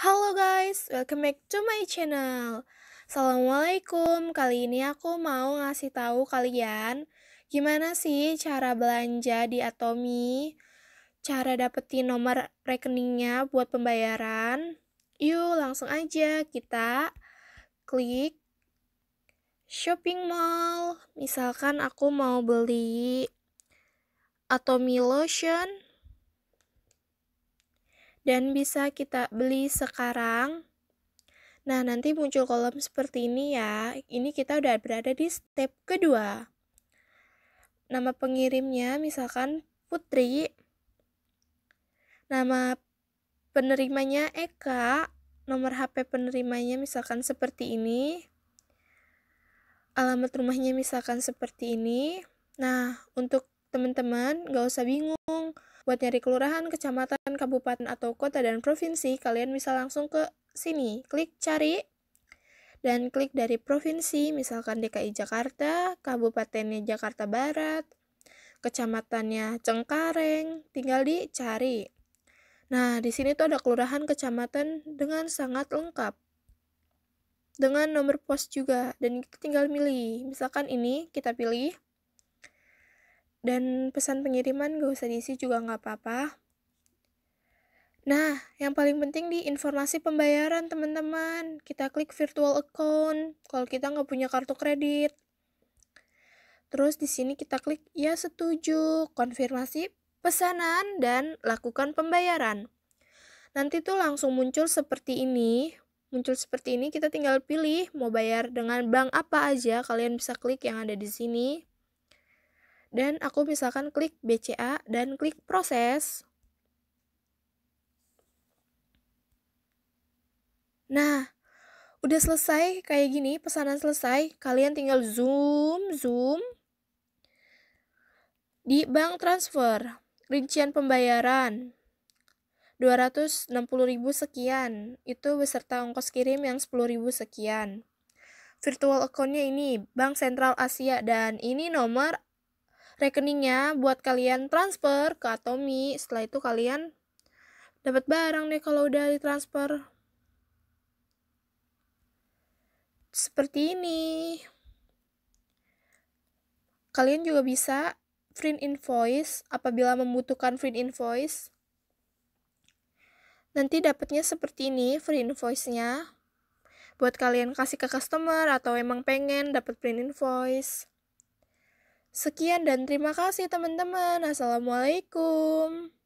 Halo guys, welcome back to my channel. Assalamualaikum. Kali ini aku mau ngasih tahu kalian gimana sih cara belanja di Atomi, cara dapetin nomor rekeningnya buat pembayaran. Yuk, langsung aja kita klik shopping mall. Misalkan aku mau beli Atomi lotion dan bisa kita beli sekarang. Nah, nanti muncul kolom seperti ini ya. Ini kita udah berada di step kedua. Nama pengirimnya misalkan Putri. Nama penerimanya Eka. Nomor HP penerimanya misalkan seperti ini. Alamat rumahnya misalkan seperti ini. Nah, untuk Teman-teman, gak usah bingung. Buat nyari kelurahan, kecamatan, kabupaten, atau kota dan provinsi, kalian bisa langsung ke sini. Klik cari, dan klik dari provinsi, misalkan DKI Jakarta, kabupatennya Jakarta Barat, kecamatannya Cengkareng, tinggal dicari. Nah, di sini tuh ada kelurahan kecamatan dengan sangat lengkap. Dengan nomor pos juga dan tinggal milih. Misalkan ini kita pilih dan pesan pengiriman gak usah diisi juga nggak apa-apa. Nah, yang paling penting di informasi pembayaran teman-teman. Kita klik virtual account kalau kita nggak punya kartu kredit. Terus di sini kita klik ya setuju, konfirmasi pesanan dan lakukan pembayaran. Nanti tuh langsung muncul seperti ini. Muncul seperti ini kita tinggal pilih mau bayar dengan bank apa aja. Kalian bisa klik yang ada di sini dan aku misalkan klik BCA dan klik proses. Nah, udah selesai kayak gini, pesanan selesai, kalian tinggal zoom, zoom di bank transfer, rincian pembayaran 260.000 sekian, itu beserta ongkos kirim yang 10.000 sekian virtual account-nya ini Bank Sentral Asia dan ini nomor rekeningnya buat kalian transfer ke Atomi setelah itu kalian dapat barang deh kalau udah transfer. seperti ini kalian juga bisa print invoice apabila membutuhkan print invoice nanti dapatnya seperti ini print invoice-nya buat kalian kasih ke customer atau emang pengen dapat print invoice Sekian dan terima kasih teman-teman. Assalamualaikum.